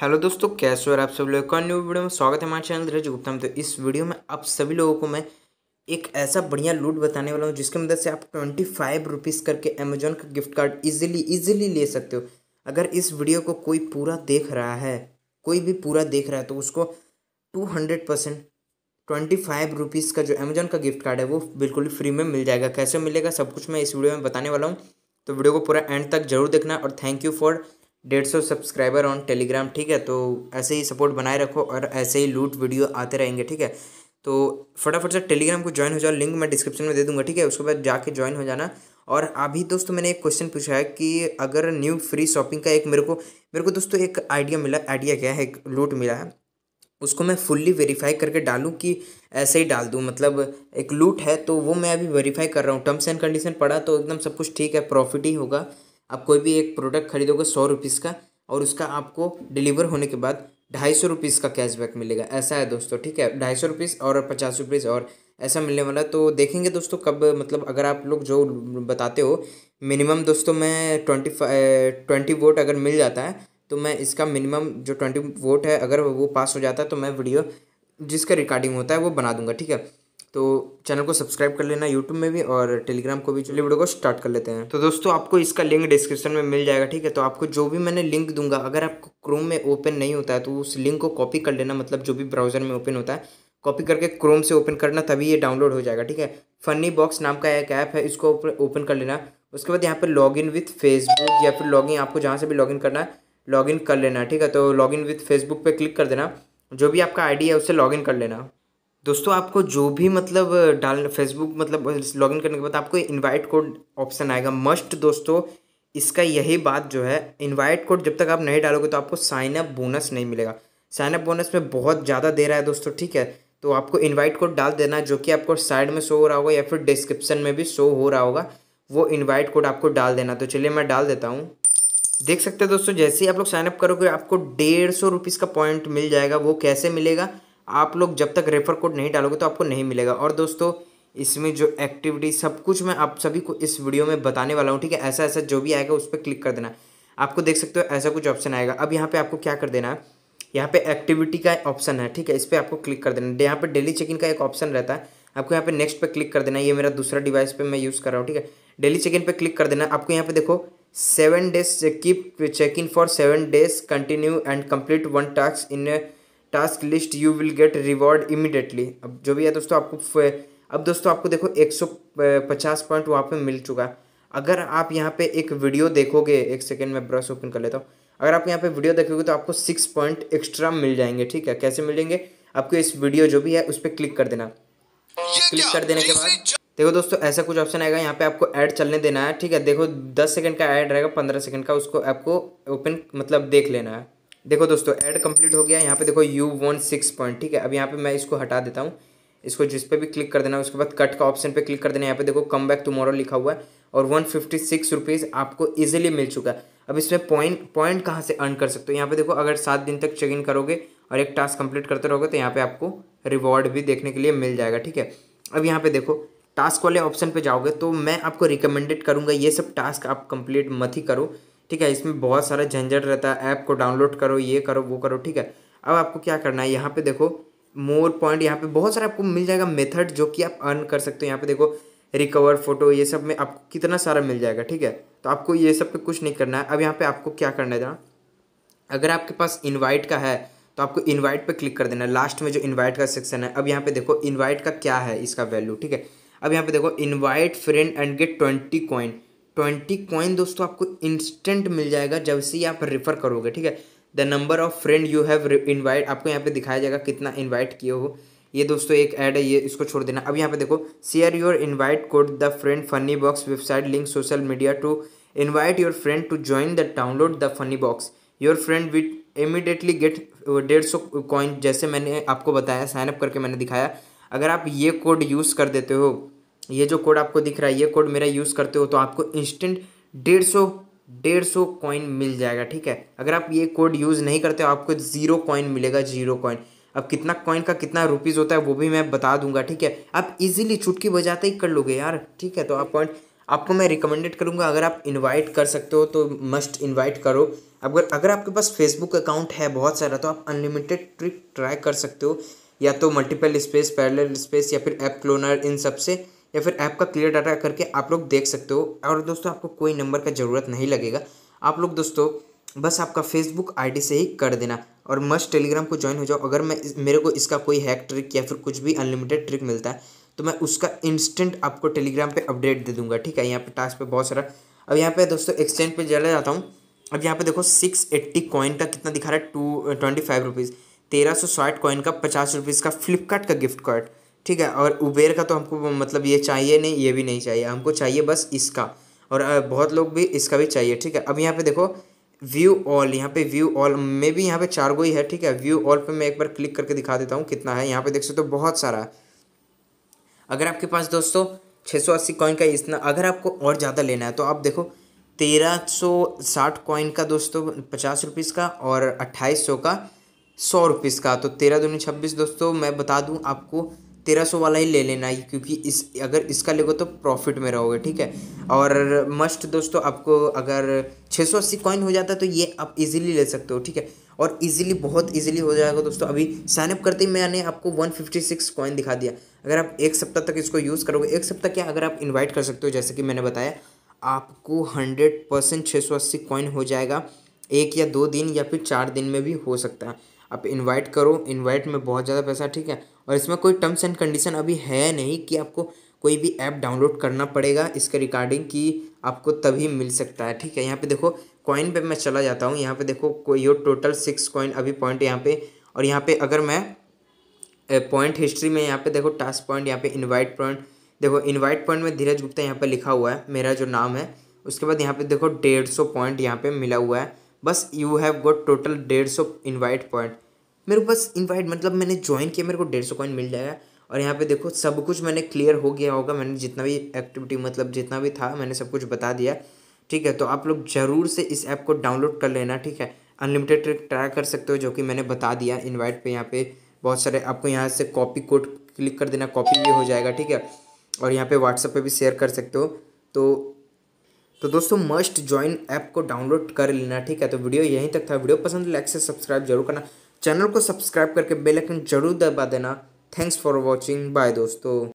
hello दोस्तों कैसे हो आप सभी लोग का न्यू वीडियो में स्वागत है हमारे चैनल रज गुप्ता में तो इस वीडियो में आप सभी लोगों को मैं एक ऐसा बढ़िया लूट बताने वाला हूँ जिसकी मदद से आप ट्वेंटी फाइव रुपीज़ करके अमेजोन का गिफ्ट कार्ड इजीली इजीली ले सकते हो अगर इस वीडियो को कोई पूरा देख रहा है कोई भी पूरा देख रहा है तो उसको two hundred percent twenty five rupees का जो अमेजोन का गिफ्ट कार्ड है वो बिल्कुल फ्री में मिल जाएगा कैसे मिलेगा सब कुछ मैं इस वीडियो में बताने वाला हूँ तो वीडियो को पूरा एंड तक जरूर देखना और थैंक यू फॉर डेढ़ सौ सब्सक्राइबर ऑन टेलीग्राम ठीक है तो ऐसे ही सपोर्ट बनाए रखो और ऐसे ही लूट वीडियो आते रहेंगे ठीक है तो फटाफट से टेलीग्राम को ज्वाइन हो जाओ लिंक मैं डिस्क्रिप्शन में दे दूंगा ठीक है उसके बाद जाके ज्वाइन हो जाना और अभी दोस्तों मैंने एक क्वेश्चन पूछा है कि अगर न्यू फ्री शॉपिंग का एक मेरे को मेरे को दोस्तों एक आइडिया मिला आइडिया क्या है एक लूट मिला है उसको मैं फुल्ली वेरीफाई करके डालूँ कि ऐसे ही डाल दूँ मतलब एक लूट है तो वो मैं अभी वेरीफाई कर रहा हूँ टर्म्स एंड कंडीशन पढ़ा तो एकदम सब कुछ ठीक है प्रॉफिट ही होगा आप कोई भी एक प्रोडक्ट खरीदोगे सौ रुपीज़ का और उसका आपको डिलीवर होने के बाद ढाई सौ रुपीज़ का कैशबैक मिलेगा ऐसा है दोस्तों ठीक है ढाई सौ रुपीज़ और पचास रुपीज़ और ऐसा मिलने वाला तो देखेंगे दोस्तों कब मतलब अगर आप लोग जो बताते हो मिनिमम दोस्तों मैं ट्वेंटी ट्वेंटी वोट अगर मिल जाता है तो मैं इसका मिनिमम जो ट्वेंटी वोट है अगर वो पास हो जाता है तो मैं वीडियो जिसका रिकॉर्डिंग होता है वो बना दूंगा ठीक है तो चैनल को सब्सक्राइब कर लेना यूट्यूब में भी और टेलीग्राम को भी चलिए वीडियो को स्टार्ट कर लेते हैं तो दोस्तों आपको इसका लिंक डिस्क्रिप्शन में मिल जाएगा ठीक है तो आपको जो भी मैंने लिंक दूंगा अगर आपको क्रोम में ओपन नहीं होता है तो उस लिंक को कॉपी कर लेना मतलब जो भी ब्राउजर में ओपन होता है कॉपी करके क्रोम से ओपन करना तभी ये डाउनलोड हो जाएगा ठीक है फनी बॉक्स नाम का एक ऐप है इसको ओपन कर लेना उसके बाद यहाँ पर लॉगिन विथ फेसबुक या फिर लॉगिन आपको जहाँ से भी लॉगिन करना है इन कर लेना ठीक है तो लॉग इन विथ फेसबुक पर क्लिक कर देना जो भी आपका आईडी है उससे लॉगिन कर लेना दोस्तों आपको जो भी मतलब डाल फेसबुक मतलब लॉगिन करने के बाद आपको इनवाइट कोड ऑप्शन आएगा मस्ट दोस्तों इसका यही बात जो है इनवाइट कोड जब तक आप नहीं डालोगे तो आपको साइन अप बोनस नहीं मिलेगा साइन अप बोनस में बहुत ज़्यादा दे रहा है दोस्तों ठीक है तो आपको इन्वाइट कोड डाल देना जो कि आपको साइड में शो हो रहा होगा या फिर डिस्क्रिप्शन में भी शो हो रहा होगा वो इन्वाइट कोड आपको डाल देना तो चलिए मैं डाल देता हूँ देख सकते हैं दोस्तों जैसे ही आप लोग साइनअप करोगे आपको डेढ़ सौ रुपीज़ का पॉइंट मिल जाएगा वो कैसे मिलेगा आप लोग जब तक रेफर कोड नहीं डालोगे तो आपको नहीं मिलेगा और दोस्तों इसमें जो एक्टिविटी सब कुछ मैं आप सभी को इस वीडियो में बताने वाला हूँ ठीक है ऐसा ऐसा जो भी आएगा उस पर क्लिक कर देना आपको देख सकते हो ऐसा कुछ ऑप्शन आएगा अब यहाँ पे आपको क्या कर देना है यहाँ पे एक्टिविटी का ऑप्शन है ठीक है इस पर आपको क्लिक कर देना यहाँ पे डेली चेक इन का एक ऑप्शन रहता है आपको यहाँ पे नेक्स्ट पे क्लिक कर देना ये मेरा दूसरा डिवाइस पे मैं यूज़ कर रहा हूँ ठीक है डेली चेक इन पर क्लिक कर देना आपको यहाँ पे देखो seven days keep check in for seven days continue and complete one task in task list you will get reward immediately अब जो भी है दोस्तों आपको अब दोस्तों आपको देखो एक सौ पचास पॉइंट वहाँ पे मिल चुका है अगर आप यहाँ पे एक वीडियो देखोगे एक सेकेंड में ब्रश ओपन कर लेता हूँ अगर आप यहाँ पे वीडियो देखोगे तो आपको सिक्स पॉइंट एक्स्ट्रा मिल जाएंगे ठीक है कैसे मिल जाएंगे आपको इस वीडियो जो भी है उस पर क्लिक कर देना क्लिक कर देने के बाद देखो दोस्तों ऐसा कुछ ऑप्शन आएगा यहाँ पे आपको ऐड चलने देना है ठीक है देखो दस सेकंड का ऐड रहेगा पंद्रह सेकंड का उसको आपको ओपन मतलब देख लेना है देखो दोस्तों ऐड कंप्लीट हो गया यहाँ पे देखो यू वन सिक्स पॉइंट ठीक है अब यहाँ पे मैं इसको हटा देता हूँ इसको जिस पे भी क्लिक कर देना उसके बाद कट का ऑप्शन पे क्लिक कर देना यहाँ पे देखो कम बैक टुमारो लिखा हुआ है और वन फिफ्टी सिक्स रुपीज़ आपको ईजिली मिल चुका है अब इसमें पॉइंट पॉइंट कहाँ से अर्न कर सकते हो यहाँ पे देखो अगर सात दिन तक चेक इन करोगे और एक टास्क कंप्लीट करते रहोगे तो यहाँ पर आपको रिवॉर्ड भी देखने के लिए मिल जाएगा ठीक है अब यहाँ पे देखो टास्क वाले ऑप्शन पर जाओगे तो मैं आपको रिकमेंडेड करूँगा ये सब टास्क आप कंप्लीट मत ही करो ठीक है इसमें बहुत सारा झंझट रहता है ऐप को डाउनलोड करो ये करो वो करो ठीक है अब आपको क्या करना है यहाँ पे देखो मोर पॉइंट यहाँ पे बहुत सारा आपको मिल जाएगा मेथड जो कि आप अर्न कर सकते हो यहाँ पे देखो रिकवर फोटो ये सब में आपको कितना सारा मिल जाएगा ठीक है तो आपको ये सब पे कुछ नहीं करना है अब यहाँ पे आपको क्या करना है जाना अगर आपके पास इन्वाइट का है तो आपको इन्वाइट पे क्लिक कर देना है लास्ट में जो इन्वाइट का सेक्शन है अब यहाँ पे देखो इन्वाइट का क्या है इसका वैल्यू ठीक है अब यहाँ पे देखो invite friend and get twenty coin twenty coin दोस्तों आपको इंस्टेंट मिल जाएगा जब से आप रेफर करोगे ठीक है the number of friend you have invite आपको यहाँ पे दिखाया जाएगा कितना इन्वाइट किए हो ये दोस्तों एक ऐड है ये इसको छोड़ देना अब यहाँ पे देखो share your invite code the friend funny box website link social media to invite your friend to join the download the funny box your friend with immediately get डेढ़ सौ कॉइन जैसे मैंने आपको बताया साइनअप करके मैंने दिखाया अगर आप ये कोड यूज़ कर देते हो ये जो कोड आपको दिख रहा है ये कोड मेरा यूज़ करते हो तो आपको इंस्टेंट डेढ़ सौ डेढ़ सौ कॉइन मिल जाएगा ठीक है अगर आप ये कोड यूज़ नहीं करते हो आपको ज़ीरो कॉइन मिलेगा जीरो कॉइन अब कितना कॉइन का कितना रुपीज़ होता है वो भी मैं बता दूंगा ठीक है आप इजीली चुटकी बजाते ही कर लोगे यार ठीक है तो आप पॉइंट आपको मैं रिकमेंडेड करूँगा अगर आप इन्वाइट कर सकते हो तो मस्ट इन्वाइट करो अगर अगर आपके पास फेसबुक अकाउंट है बहुत सारा तो आप अनलिमिटेड ट्रिक ट्राई कर सकते हो या तो मल्टीपल स्पेस पैरल स्पेस या फिर एप क्लोनर इन सबसे या फिर ऐप का क्लियर डाटा करके आप लोग देख सकते हो और दोस्तों आपको कोई नंबर का ज़रूरत नहीं लगेगा आप लोग दोस्तों बस आपका फेसबुक आईडी से ही कर देना और मस्ट टेलीग्राम को ज्वाइन हो जाओ अगर मैं मेरे को इसका कोई हैक ट्रिक या फिर कुछ भी अनलिमिटेड ट्रिक मिलता है तो मैं उसका इंस्टेंट आपको टेलीग्राम पे अपडेट दे दूंगा ठीक है यहाँ पे टास्क पे बहुत सारा अब यहाँ पे दोस्तों एक्सचेंज पे चला जाता हूँ अब यहाँ पे देखो सिक्स एट्टी कॉइन का कितना दिखा रहा है टू ट्वेंटी फाइव रुपीज़ तेरह सौ साठ कॉइन का पचास रुपीज़ का फ्लिपकार्ट का गिफ्ट कार्ड ठीक है और उबेर का तो हमको मतलब ये चाहिए नहीं ये भी नहीं चाहिए हमको चाहिए बस इसका और बहुत लोग भी इसका भी चाहिए ठीक है अब यहाँ पे देखो व्यू ऑल यहाँ पे व्यू ऑल में भी यहाँ पे चार गो ही है ठीक है व्यू ऑल पे मैं एक बार क्लिक करके दिखा देता हूँ कितना है यहाँ पे देख सकते हो तो बहुत सारा है अगर आपके पास दोस्तों छः सौ अस्सी कॉइन का इतना अगर आपको और ज़्यादा लेना है तो आप देखो तेरह सौ साठ कॉइन का दोस्तों पचास रुपीज़ का और अट्ठाईस सौ का सौ रुपीस का तो तेरह दूनी छब्बीस दोस्तों मैं बता दूँ आपको तेरह सौ वाला ही ले लेना है क्योंकि इस अगर इसका लेगो तो प्रॉफिट में रहोगे ठीक है और मस्ट दोस्तों आपको अगर छः सौ अस्सी कॉइन हो जाता है तो ये आप इजीली ले सकते हो ठीक है और इजीली बहुत इजीली हो जाएगा दोस्तों अभी साइनअप करते ही मैंने आपको सिक्स कॉइन दिखा दिया अगर आप एक सप्ताह तक इसको यूज़ करोगे एक सप्ताह क्या अगर आप इन्वाइट कर सकते हो जैसे कि मैंने बताया आपको हंड्रेड परसेंट छः सौ अस्सी कॉइन हो जाएगा एक या दो दिन या फिर चार दिन में भी हो सकता है आप इनवाइट करो इनवाइट में बहुत ज़्यादा पैसा ठीक है और इसमें कोई टर्म्स एंड कंडीशन अभी है नहीं कि आपको कोई भी ऐप डाउनलोड करना पड़ेगा इसके रिकॉर्डिंग कि आपको तभी मिल सकता है ठीक है यहाँ पे देखो कॉइन पे मैं चला जाता हूँ यहाँ पे देखो कोई यो टोटल सिक्स कॉइन अभी पॉइंट यहाँ पे और यहाँ पे अगर मैं पॉइंट हिस्ट्री में यहाँ पे देखो टास्क पॉइंट यहाँ पे इनवाइट पॉइंट देखो इनवाइट पॉइंट में धीरज गुप्ता यहाँ पर लिखा हुआ है मेरा जो नाम है उसके बाद यहाँ पे देखो डेढ़ सौ पॉइंट यहाँ पे मिला हुआ है बस यू हैव गॉट टोटल डेढ़ सौ इन्वाइट पॉइंट मेरे को बस इन्वाइट मतलब मैंने ज्वाइन किया मेरे को डेढ़ सौ कॉइन मिल जाएगा और यहाँ पे देखो सब कुछ मैंने क्लियर हो गया होगा मैंने जितना भी एक्टिविटी मतलब जितना भी था मैंने सब कुछ बता दिया ठीक है तो आप लोग ज़रूर से इस ऐप को डाउनलोड कर लेना ठीक है अनलिमिटेड ट्रिक ट्राई कर सकते हो जो कि मैंने बता दिया इन्वाइट पे यहाँ पे बहुत सारे आपको यहाँ से कॉपी कोड क्लिक कर देना कॉपी भी हो जाएगा ठीक है और यहाँ पे व्हाट्सअप पे भी शेयर कर सकते हो तो तो दोस्तों मस्ट ज्वाइन ऐप को डाउनलोड कर लेना ठीक है तो वीडियो यहीं तक था वीडियो पसंद लाइक से सब्सक्राइब जरूर करना चैनल को सब्सक्राइब करके बेलकन जरूर दबा देना थैंक्स फॉर वॉचिंग बाय दोस्तों